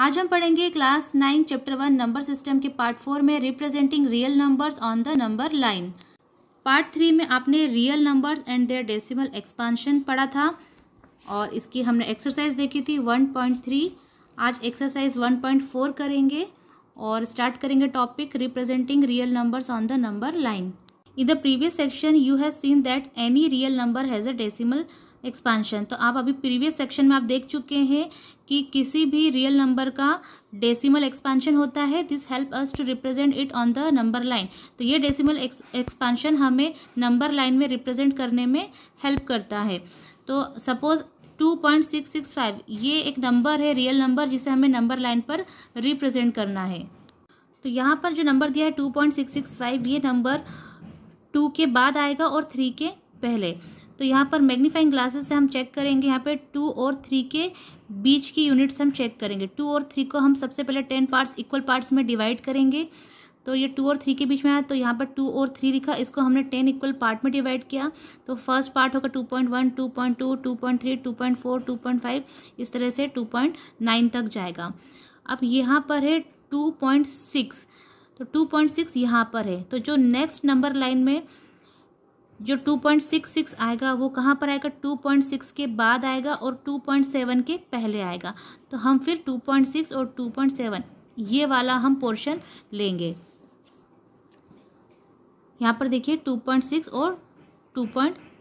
आज हम पढ़ेंगे class nine chapter one number system के पार्ट फोर में representing real numbers on the number line part three में आपने real numbers and their decimal expansion पढ़ा था और इसकी हमने एक्सरसाइज देखी थी वन पॉइंट थ्री आज एक्सरसाइज वन पॉइंट फोर करेंगे और स्टार्ट करेंगे topic representing real numbers on the number line in the previous section you have seen that any real number has a decimal expansion तो आप अभी previous section में आप देख चुके हैं कि किसी भी रियल नंबर का डेसिमल एक्सपांशन होता है this help us to represent it on the number line तो ये डेसिमल एक्सपांशन हमें नंबर लाइन में रिप्रेजेंट करने में हेल्प करता है तो suppose two point six six five ये एक नंबर है रियल नंबर जिसे हमें नंबर लाइन पर रिप्रेजेंट करना है तो यहाँ पर जो नंबर दिया है two point six six five ये नंबर टू के बाद आएगा और थ्री के पहले तो यहाँ पर मैग्नीफाइंग ग्लासेस से हम चेक करेंगे यहाँ पे टू और थ्री के बीच की यूनिट्स हम चेक करेंगे टू और थ्री को हम सबसे पहले टेन पार्ट्स इक्वल पार्ट्स में डिवाइड करेंगे तो ये टू और थ्री के बीच में आया तो यहाँ पर टू और थ्री लिखा इसको हमने टेन इक्वल पार्ट में डिवाइड किया तो फर्स्ट पार्ट होगा two point one two point two two point three two point four two point five इस तरह से टू पॉइंट नाइन तक जाएगा अब यहाँ पर है टू पॉइंट सिक्स तो टू पॉइंट सिक्स यहाँ पर है तो जो नेक्स्ट नंबर लाइन में जो 2.66 आएगा वो कहाँ पर आएगा 2.6 के बाद आएगा और 2.7 के पहले आएगा तो हम फिर 2.6 और 2.7 ये वाला हम पोर्शन लेंगे यहाँ पर देखिए 2.6 और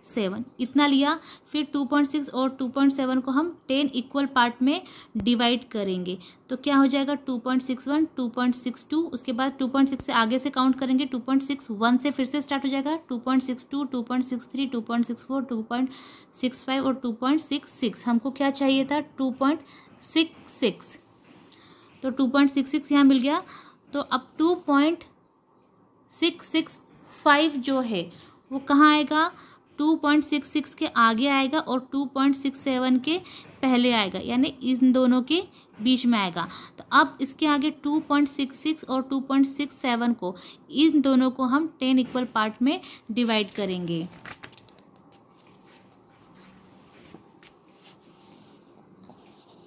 सेवन इतना लिया फिर टू पॉइंट सिक्स और टू पॉइंट सेवन को हम टेन इक्वल पार्ट में डिवाइड करेंगे तो क्या हो जाएगा two point six one two point six two उसके बाद टू पॉइंट सिक्स से आगे से काउंट करेंगे टू पॉइंट सिक्स वन से फिर से स्टार्ट हो जाएगा two point six two two point six three two point six four two point six five और टू पॉइंट सिक्स सिक्स हमको क्या चाहिए था टू पॉइंट सिक्स सिक्स तो टू पॉइंट सिक्स सिक्स यहाँ मिल गया तो अब two point six six five जो है वो कहाँ आएगा टू पॉइंट सिक्स सिक्स के आगे आएगा और टू पॉइंट सिक्स सेवन के पहले आएगा यानी इन दोनों के बीच में आएगा तो अब इसके आगे टू पॉइंट सिक्स सिक्स और टू पॉइंट सिक्स सेवन को इन दोनों को हम टेन इक्वल पार्ट में डिवाइड करेंगे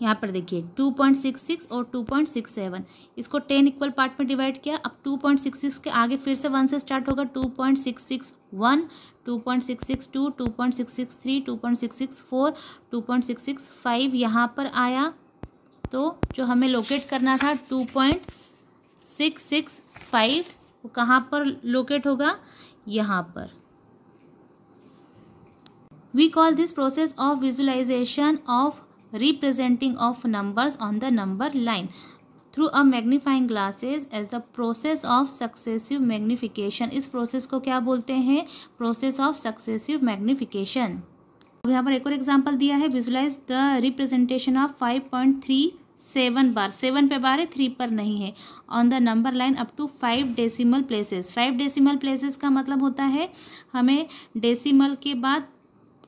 यहाँ पर देखिए 2.66 और 2.67 इसको 10 इक्वल पार्ट में डिवाइड किया अब 2.66 के आगे फिर से वन से स्टार्ट होगा 2.661 2.662 2.663 2.664 2.665 यहाँ पर आया तो जो हमें लोकेट करना था 2.665 पॉइंट वो कहाँ पर लोकेट होगा यहाँ पर we call this process of visualization of representing of number on the number line through a magnifying glasses as the process of successive magnification इस प्रोसेस को क्या बोलते हैं प्रोसेस ऑफ सक्सेसिव मैग्नीफिकेशन अब यहाँ पर एक और एग्जाम्पल दिया है visualize the representation of five point three seven bar seven पे बार है थ्री पर नहीं है on the number line up to five decimal places five decimal places का मतलब होता है हमें डेसीमल के बाद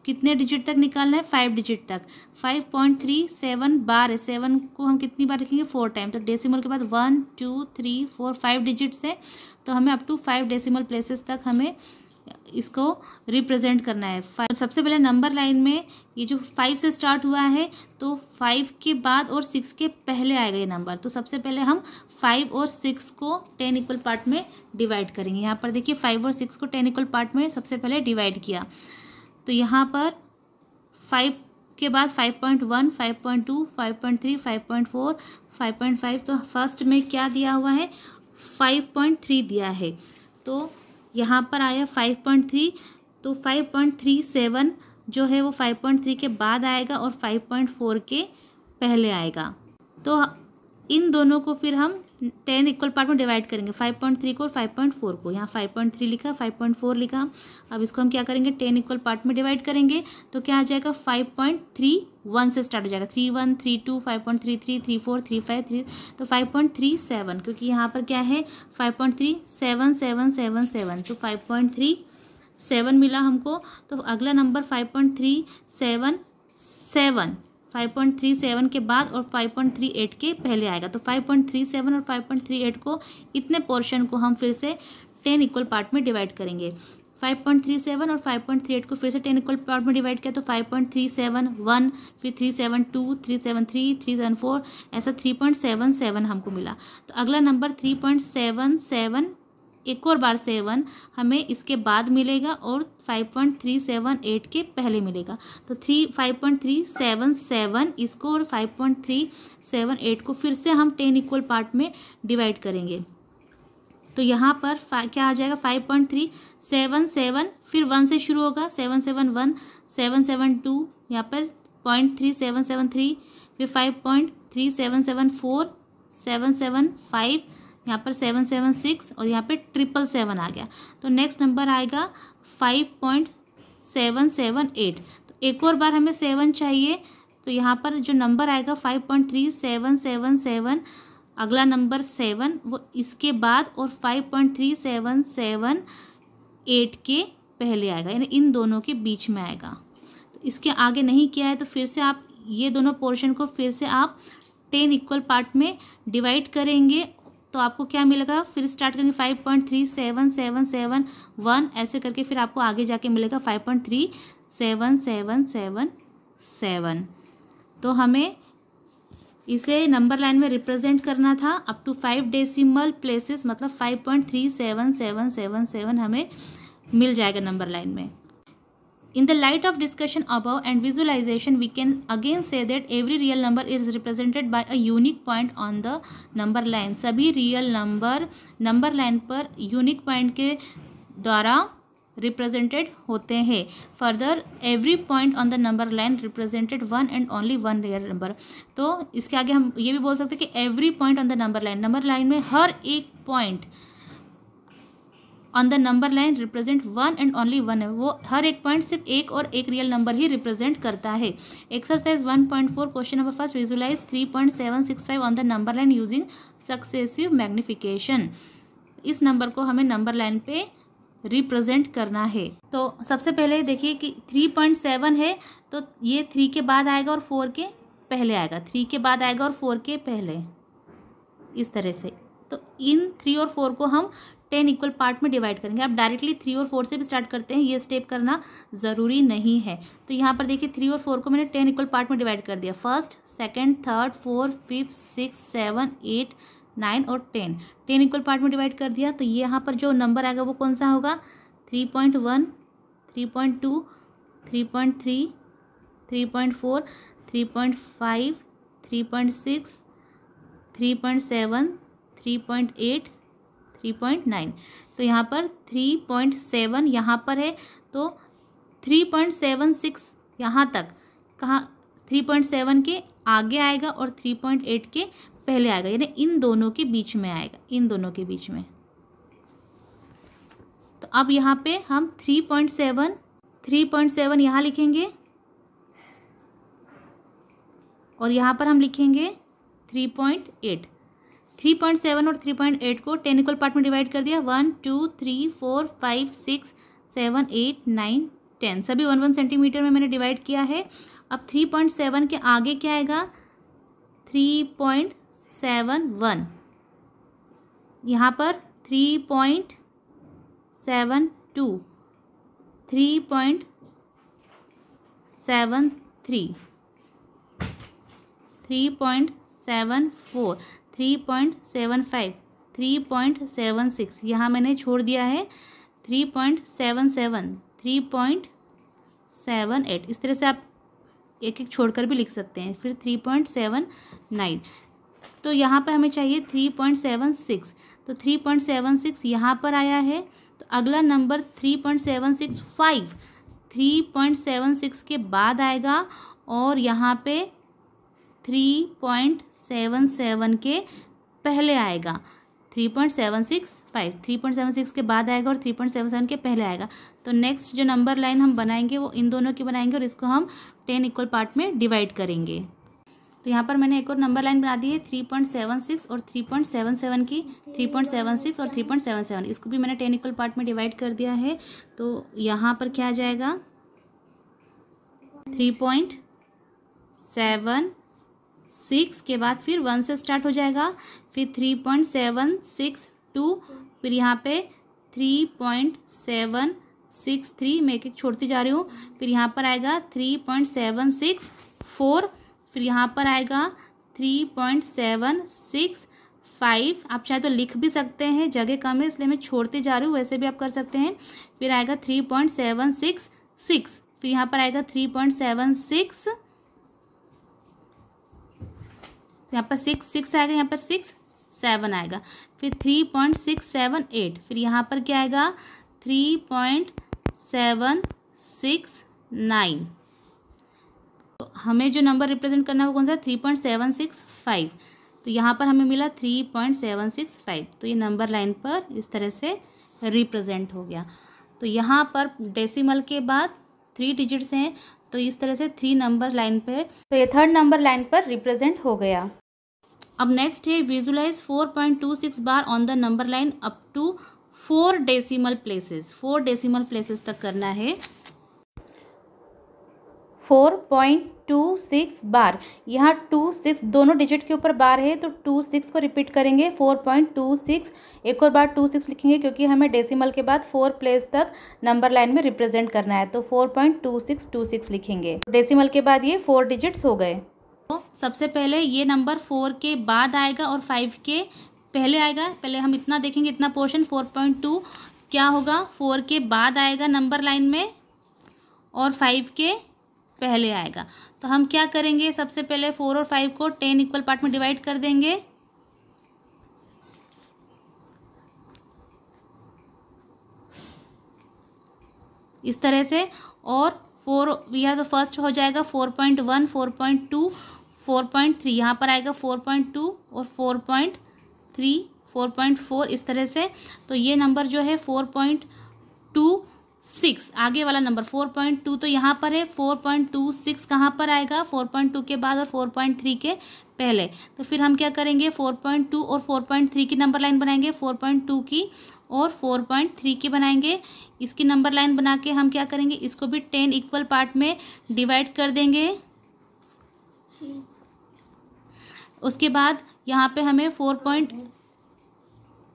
कितने डिजिट तक निकालना है फाइव डिजिट तक five point three seven bar seven को हम कितनी बार लिखेंगे फोर टाइम तो डेसिमल के बाद one two three four five digits है तो हमें up to five decimal places तक हमें इसको रिप्रेजेंट करना है फाइव सबसे पहले नंबर लाइन में ये जो फाइव से स्टार्ट हुआ है तो फाइव के बाद और सिक्स के पहले आएगा ये नंबर तो सबसे पहले हम फाइव और सिक्स को टेन इक्वल पार्ट में डिवाइड करेंगे यहाँ पर देखिए फाइव और सिक्स को टेन इक्वल पार्ट में सबसे पहले डिवाइड किया तो यहाँ पर फाइव के बाद five point one five point two five point three five point four five point five तो फर्स्ट में क्या दिया हुआ है फाइव पॉइंट थ्री दिया है तो यहाँ पर आया फाइव पॉइंट थ्री तो फाइव पॉइंट थ्री सेवन जो है वो फाइव पॉइंट थ्री के बाद आएगा और फाइव पॉइंट फोर के पहले आएगा तो इन दोनों को फिर हम टेन इक्वल पार्ट में डिवाइड करेंगे फाइव पॉइंट थ्री को और फाइव पॉइंट फोर को यहाँ फाइव पॉइंट थ्री लिखा फाइव पॉइंट फोर लिखा अब इसको हम क्या करेंगे टेन इक्वल पार्ट में डिवाइड करेंगे तो क्या आ जाएगा फाइव पॉइंट थ्री वन से स्टार्ट हो जाएगा three one three two five point three three three four three five three तो फाइव पॉइंट थ्री सेवन क्योंकि यहाँ पर क्या है five point three seven seven seven seven तो फाइव पॉइंट थ्री सेवन मिला हमको तो अगला number five point three seven seven 5.37 के बाद और 5.38 के पहले आएगा तो 5.37 और 5.38 को इतने पोर्शन को हम फिर से टेन इक्वल पार्ट में डिवाइड करेंगे 5.37 और 5.38 को फिर से टेन इक्वल पार्ट में डिवाइड किया तो 5.371 फिर 372 373 374 ऐसा 3.77 हमको मिला तो अगला नंबर 3.77 एक और बार सेवन हमें इसके बाद मिलेगा और five point three seven eight के पहले मिलेगा तो three five point three seven seven इसको और five point three seven eight को फिर से हम टेन इक्वल पार्ट में डिवाइड करेंगे तो यहाँ पर क्या आ जाएगा five point three seven seven फिर वन से शुरू होगा seven seven one seven seven two यहाँ पर point three seven seven three फिर five point three seven seven four seven seven five यहाँ पर सेवन सेवन सिक्स और यहाँ पे ट्रिपल सेवन आ गया तो नेक्स्ट नंबर आएगा five point seven seven eight तो एक और बार हमें सेवन चाहिए तो यहाँ पर जो नंबर आएगा five point three seven seven seven अगला नंबर सेवन वो इसके बाद और five point three seven seven eight के पहले आएगा यानी इन दोनों के बीच में आएगा तो इसके आगे नहीं किया है तो फिर से आप ये दोनों पोर्शन को फिर से आप टेन इक्वल पार्ट में डिवाइड करेंगे तो आपको क्या मिलेगा फिर स्टार्ट करेंगे five point three seven seven seven one ऐसे करके फिर आपको आगे जाके मिलेगा five point three seven seven seven seven तो हमें इसे नंबर लाइन में रिप्रेजेंट करना था up to five decimal places मतलब five point three seven seven seven seven हमें मिल जाएगा नंबर लाइन में In the light of discussion above and visualization, we can again say that every real number is represented by a unique point on the number line. सभी real number number line पर unique point के द्वारा represented होते हैं further every point on the number line represented one and only one real number तो इसके आगे हम ये भी बोल सकते हैं कि every point on the number line number line में हर एक point on the number line represent one and only one है वो हर एक पॉइंट सिर्फ एक और एक रियल नंबर ही रिप्रेजेंट करता है exercise one point four question number first visualise three point seven six five on the number line using successive magnification इस नंबर को हमें नंबर लाइन पे रिप्रेजेंट करना है तो सबसे पहले देखिए कि थ्री पॉइंट सेवन है तो ये थ्री के बाद आएगा और फोर के पहले आएगा थ्री के बाद आएगा और फोर के पहले इस तरह से तो इन थ्री और फोर को हम टेन इक्वल पार्ट में डिवाइड करेंगे आप डायरेक्टली थ्री और फोर से भी स्टार्ट करते हैं ये स्टेप करना ज़रूरी नहीं है तो यहाँ पर देखिए थ्री और फोर को मैंने टेन इक्वल पार्ट में डिवाइड कर दिया first second third fourth fifth six seven eight nine और टेन टेन इक्वल पार्ट में डिवाइड कर दिया तो ये यहाँ पर जो नंबर आएगा वो कौन सा होगा three point one three point two three point three three point four three point five three point six three point seven three point eight three point nine तो यहाँ पर थ्री पॉइंट सेवन यहाँ पर है तो थ्री पॉइंट सेवन सिक्स यहाँ तक कहाँ थ्री पॉइंट सेवन के आगे आएगा और थ्री पॉइंट एट के पहले आएगा यानी इन दोनों के बीच में आएगा इन दोनों के बीच में तो अब यहाँ पे हम three point seven three point seven यहाँ लिखेंगे और यहाँ पर हम लिखेंगे three point eight three point seven और थ्री पॉइंट एट को टेन इक्वल पार्ट में डिवाइड कर दिया one two three four five six seven eight nine ten सभी वन वन सेंटीमीटर में मैंने डिवाइड किया है अब थ्री पॉइंट सेवन के आगे क्या आएगा थ्री पॉइंट सेवन वन यहाँ पर three point seven two three point seven three three point seven four three point seven five three point seven six यहाँ मैंने छोड़ दिया है three point seven seven three point seven eight इस तरह से आप एक एक छोड़कर भी लिख सकते हैं फिर थ्री पॉइंट सेवन नाइन तो यहाँ पर हमें चाहिए थ्री पॉइंट सेवन सिक्स तो थ्री पॉइंट सेवन सिक्स यहाँ पर आया है तो अगला number three point seven six five three point seven six के बाद आएगा और यहाँ पे थ्री पॉइंट सेवन सेवन के पहले आएगा three point seven six five three point seven six के बाद आएगा और थ्री पॉइंट सेवन सेवन के पहले आएगा तो नेक्स्ट जो नंबर लाइन हम बनाएंगे वो इन दोनों की बनाएंगे और इसको हम टेन इक्वल पार्ट में डिवाइड करेंगे तो यहाँ पर मैंने एक और नंबर लाइन बना दी है थ्री पॉइंट सेवन सिक्स और थ्री पॉइंट सेवन सेवन की थ्री पॉइंट सेवन सिक्स और थ्री पॉइंट सेवन सेवन इसको भी मैंने टेन इक्वल पार्ट में डिवाइड कर दिया है तो यहाँ पर क्या आ जाएगा थ्री पॉइंट सेवन सिक्स के बाद फिर वन से स्टार्ट हो जाएगा फिर three point seven six two फिर यहाँ पे three point seven six three मैं एक एक छोड़ती जा रही हूँ फिर यहाँ पर आएगा three point seven six four फिर यहाँ पर आएगा three point seven six five आप चाहे तो लिख भी सकते हैं जगह कम है इसलिए मैं छोड़ती जा रही हूँ वैसे भी आप कर सकते हैं फिर आएगा three point seven six six फिर यहाँ पर आएगा थ्री पॉइंट सेवन सिक्स यहाँ पर सिक्स सिक्स आएगा यहाँ पर सिक्स सेवन आएगा फिर three point six seven eight फिर यहाँ पर क्या आएगा three point seven six nine तो हमें जो नंबर रिप्रेजेंट करना है वो कौन सा three point seven six five तो यहाँ पर हमें मिला three point seven six five तो ये नंबर लाइन पर इस तरह से रिप्रेजेंट हो गया तो यहाँ पर डेसिमल के बाद थ्री डिजिट्स हैं तो इस तरह से थ्री नंबर लाइन पे तो ये थर्ड नंबर लाइन पर रिप्रेजेंट हो गया अब नेक्स्ट है visualise four point two six bar on the number line up to four decimal places four decimal places तक करना है four point two six bar यहाँ टू सिक्स दोनों डिजिट के ऊपर बार है तो टू सिक्स को रिपीट करेंगे फोर पॉइंट टू सिक्स एक और बार टू सिक्स लिखेंगे क्योंकि हमें डेसिमल के बाद फोर प्लेस तक नंबर लाइन में रिप्रेजेंट करना है तो four point two six two six लिखेंगे डेसिमल के बाद ये फोर डिजिट्स हो गए तो सबसे पहले ये नंबर फोर के बाद आएगा और फाइव के पहले आएगा पहले हम इतना देखेंगे इतना पोर्शन फोर पॉइंट टू क्या होगा फोर के बाद आएगा नंबर लाइन में और फाइव के पहले आएगा तो हम क्या करेंगे सबसे पहले फोर और फाइव को टेन इक्वल पार्ट में डिवाइड कर देंगे इस तरह से और फोर यह तो फर्स्ट हो जाएगा four point one four point two four point three यहाँ पर आएगा फोर पॉइंट टू और four point three four point four इस तरह से तो ये नंबर जो है फोर पॉइंट टू सिक्स आगे वाला नंबर फोर पॉइंट टू तो यहाँ पर है फोर पॉइंट टू सिक्स कहाँ पर आएगा फोर पॉइंट टू के बाद और फोर पॉइंट थ्री के पहले तो फिर हम क्या करेंगे फोर पॉइंट टू और फोर पॉइंट थ्री की नंबर लाइन बनाएंगे फोर पॉइंट टू की और फोर पॉइंट थ्री की बनाएंगे इसकी नंबर लाइन बना के हम क्या करेंगे इसको भी टेन इक्वल पार्ट में डिवाइड कर देंगे उसके बाद यहाँ पे हमें फोर पॉइंट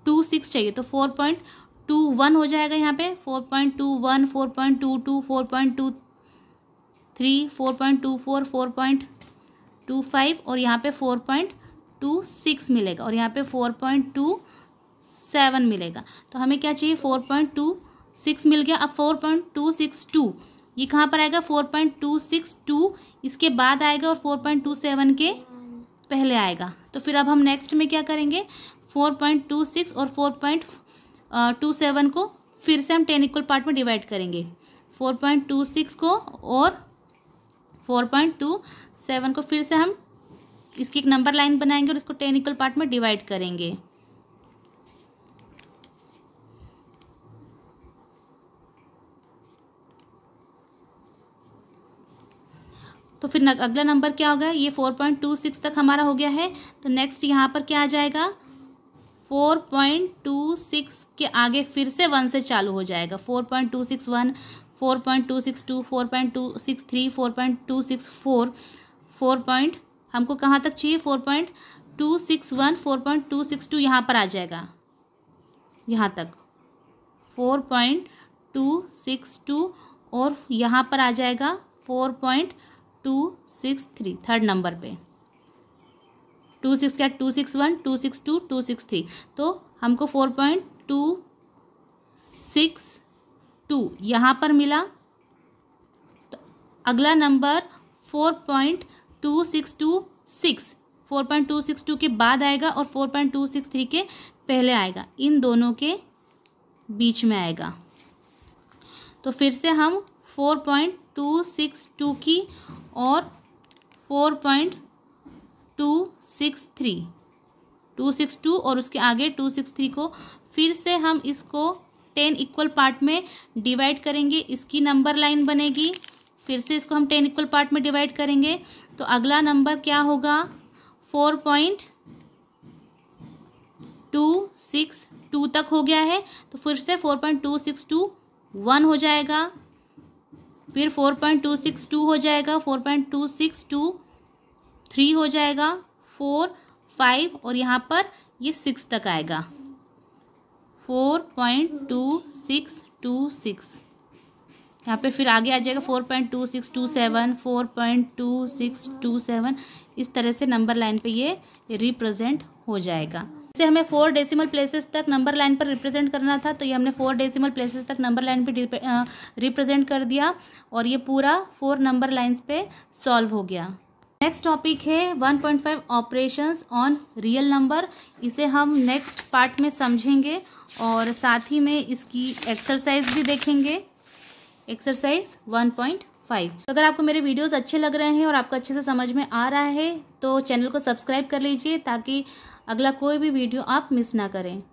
टू सिक्स चाहिए तो फोर पॉइंट टू वन हो जाएगा यहाँ पे four point two one four point two two four point two three four point two four four point two five और यहाँ पे फोर पॉइंट टू सिक्स मिलेगा और यहाँ पे फोर पॉइंट टू सेवन मिलेगा तो हमें क्या चाहिए फोर पॉइंट टू सिक्स मिल गया अब four point two six two ये कहाँ पर आएगा four point two six two इसके बाद आएगा और फोर पॉइंट टू सेवन के पहले आएगा तो फिर अब हम नेक्स्ट में क्या करेंगे फोर पॉइंट टू सिक्स और फोर पॉइंट टू सेवन को फिर से हम टेन इक्वल पार्ट में डिवाइड करेंगे फोर पॉइंट टू सिक्स को और फोर पॉइंट टू सेवन को फिर से हम इसकी एक नंबर लाइन बनाएंगे और इसको टेन इक्वल पार्ट में डिवाइड करेंगे तो फिर अगला नंबर क्या होगा ये फोर पॉइंट टू सिक्स तक हमारा हो गया है तो नेक्स्ट यहाँ पर क्या आ जाएगा फोर पॉइंट टू सिक्स के आगे फिर से वन से चालू हो जाएगा four point two six one four point two six two four point two six three four point two six four four point हमको कहाँ तक चाहिए four point two six one four point two six two यहाँ पर आ जाएगा यहाँ तक four point two six two और यहाँ पर आ जाएगा four point two six three third number पे टू सिक्स क्या two six one to six two two six three तो हमको four point two six two यहाँ पर मिला तो अगला number four point two six two six four point two six two के बाद आएगा और four point two six three के पहले आएगा इन दोनों के बीच में आएगा तो फिर से हम four point two six two की और four point two six three two six two और उसके आगे टू सिक्स थ्री को फिर से हम इसको टेन इक्वल पार्ट में डिवाइड करेंगे इसकी नंबर लाइन बनेगी फिर से इसको हम टेन इक्वल पार्ट में डिवाइड करेंगे तो अगला नंबर क्या होगा four point two six two तक हो गया है तो फिर से four point two six two one हो जाएगा फिर four point two six two हो जाएगा four point two six two three हो जाएगा फोर फाइव और यहाँ पर ये सिक्स तक आएगा four point two six two six यहाँ पे फिर आगे आ जाएगा four point two six two seven four point two six two seven इस तरह से नंबर लाइन पे ये रिप्रेजेंट हो जाएगा इसे हमें फोर डेसिमल प्लेसेस तक नंबर लाइन पर रिप्रेजेंट करना था तो ये हमने फोर डेसिमल प्लेसेस तक नंबर लाइन पे रिप्रेजेंट कर दिया और ये पूरा फोर नंबर लाइन्स पे सॉल्व हो गया नेक्स्ट टॉपिक है 1.5 ऑपरेशंस ऑन रियल नंबर इसे हम नेक्स्ट पार्ट में समझेंगे और साथ ही में इसकी एक्सरसाइज भी देखेंगे एक्सरसाइज 1.5 तो अगर आपको मेरे वीडियोस अच्छे लग रहे हैं और आपको अच्छे से समझ में आ रहा है तो चैनल को सब्सक्राइब कर लीजिए ताकि अगला कोई भी वीडियो आप मिस ना करें